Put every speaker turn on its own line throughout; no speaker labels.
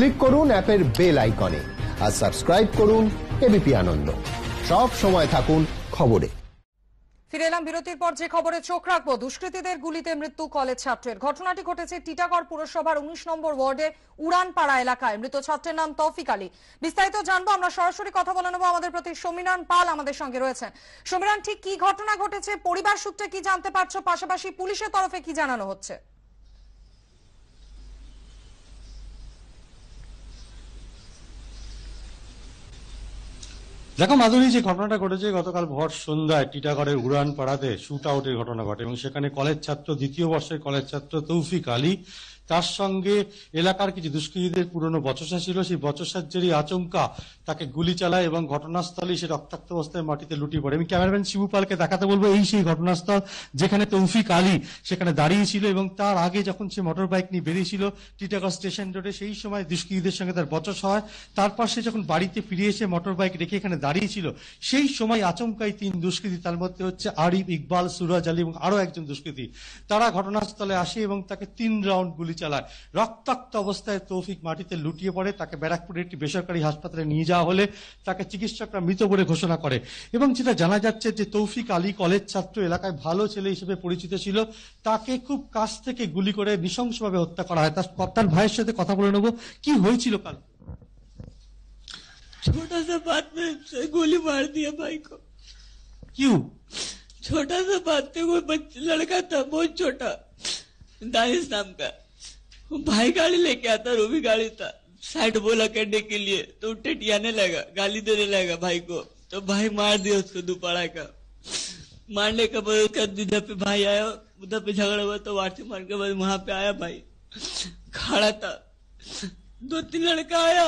Click করুন অ্যাপের bell আইকনে আর সাবস্ক্রাইব করুন এবিপি আনন্দ সব সময় থাকুন খবরে
ফিরে এলাম বিরতির পর যে খবরে চোখ রাখবো দুষ্কৃতীদের গুলিতে মৃত্যু কলেজ ছাত্রের ঘটনাটি ঘটেছে টিটাগড় পুরসভার উনিশ নম্বর ওয়ার্ডে উড়ানপাড়া এলাকায় মৃত ছাত্রের নাম তৌফিক আলী বিস্তারিত জানবো আমরা সরাসরি কথা বলে নেবো আমাদের প্রতি সমীরান পাল আমাদের সঙ্গে রয়েছেন সমীরান ঠিক কি ঘটনা ঘটেছে পরিবার সূত্রে কি জানতে পারছো পাশাপাশি পুলিশের তরফে কি জানানো হচ্ছে
দেখো মাধুরী যে ঘটনাটা ঘটেছে গতকাল ভর সন্ধ্যায় টিটাগড়ের উড়ান পাড়াতে শুট আউটের ঘটনা ঘটে এবং সেখানে কলেজ ছাত্র দ্বিতীয় বর্ষের কলেজ ছাত্র তৌফিক আলী তার সঙ্গে এলাকার কিছু দুষ্কৃতীদের পুরনো বচসা ছিল সেই বচসার যেই আচমকা তাকে গুলি চালায় এবং ঘটনাস্থলে সে রক্তাক্ত অবস্থায় মাটিতে লুটি পড়ে আমি ক্যামেরাম্যান শিবু পালকে দেখাতে বলবো এই সেই ঘটনাস্থল যেখানে তৌফিক আলী সেখানে দাঁড়িয়েছিল এবং তার আগে যখন সে মোটর বাইক নিয়ে বেরিয়েছিল টিটাগড় স্টেশন রোডে সেই সময় দুষ্কৃতীদের সঙ্গে তার বচস হয় তারপর সে যখন বাড়িতে ফিরে এসে মোটর বাইক রেখে এখানে দাঁড়িয়েছিল সেই সময় আচমকাই তিন দুষ্কৃতী তার মধ্যে হচ্ছে আরিফ ইকবাল সুরাজ আলী এবং আরও একজন দুষ্কৃতী তারা ঘটনাস্থলে আসে এবং তাকে তিন রাউন্ড গুলি চালায় রক্তাক্ত অবস্থায় তৌফিক মাটিতে লুটিয়ে পড়ে তাকে ব্যারাকপুরের একটি বেসরকারি হাসপাতালে নিয়ে যাওয়া হলে তাকে চিকিৎসকরা মৃত বলে ঘোষণা করে এবং যেটা জানা যাচ্ছে যে তৌফিক আলী কলেজ ছাত্র এলাকায় ভালো ছেলে হিসেবে পরিচিত ছিল তাকে খুব কাছ থেকে গুলি করে নৃশংসভাবে হত্যা করা হয় তার ভাইয়ের সাথে কথা বলে নেবো কি হয়েছিল কাল छोटा सा बात में से गोली मार
दिया भाई को क्यों छोटा सा बात में वो बच्चा लड़का था बहुत छोटा दानिश नाम का भाई गाड़ी लेके आता वो भी गाड़ी था साइड बोला करने के लिए तो टेटियाने लगा गाली देने लगा भाई को तो भाई मार दिया उसको दोपहरा का मारने के बाद उसका इधर पे भाई आया उधर पे झगड़ा हुआ तो वार्थिक मार के बाद वहां पे आया भाई खड़ा था दो तीन लड़का आया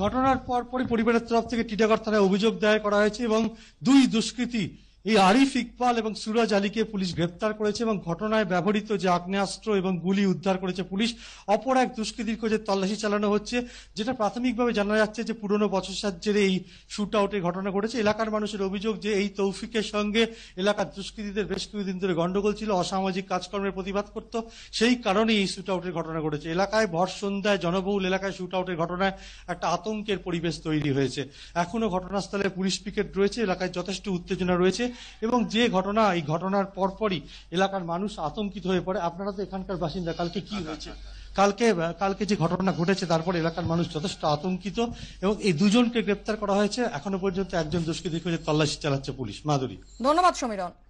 ঘটনার পরপরই পরিবারের তরফ থেকে টিটাগড় থানায় অভিযোগ দায়ের করা হয়েছে এবং দুই দুষ্কৃতী এই আরিফ ইকবাল এবং সুরাজ আলীকে পুলিশ গ্রেপ্তার করেছে এবং ঘটনায় ব্যবহৃত যে আগ্নেয়াস্ত্র এবং গুলি উদ্ধার করেছে পুলিশ অপর এক দুষ্কৃতীর খোঁজে তল্লাশি চালানো হচ্ছে যেটা প্রাথমিকভাবে জানা যাচ্ছে যে পুরনো বছর সাহায্যের এই শ্যুট আউটের ঘটনা ঘটেছে এলাকার মানুষের অভিযোগ যে এই তৌফিকের সঙ্গে এলাকার দুষ্কৃতীদের বেশ কিছুদিন ধরে গন্ডগোল ছিল অসামাজিক কাজকর্মের প্রতিবাদ করত সেই কারণে এই শ্যুট আউটের ঘটনা ঘটেছে এলাকায় ভর সন্ধ্যায় জনবহুল এলাকায় শ্যুট আউটের ঘটনায় একটা আতঙ্কের পরিবেশ তৈরি হয়েছে এখনও ঘটনাস্থলে পুলিশ পিকেট রয়েছে এলাকায় যথেষ্ট উত্তেজনা রয়েছে এবং যে ঘটনা এই ঘটনার পরপরই এলাকার মানুষ আতঙ্কিত হয়ে পড়ে আপনারা তো এখানকার বাসিন্দা কালকে কি আচ্ছা, হয়েছে আচ্ছা, আচ্ছা। কালকে কালকে যে ঘটনা ঘটেছে তারপরে এলাকার মানুষ যথেষ্ট আতঙ্কিত এবং এই দুজনকে গ্রেপ্তার করা হয়েছে এখনো পর্যন্ত একজন দোষকে দেখে তল্লাশি চালাচ্ছে পুলিশ মাধুরী
ধন্যবাদ সমীরণ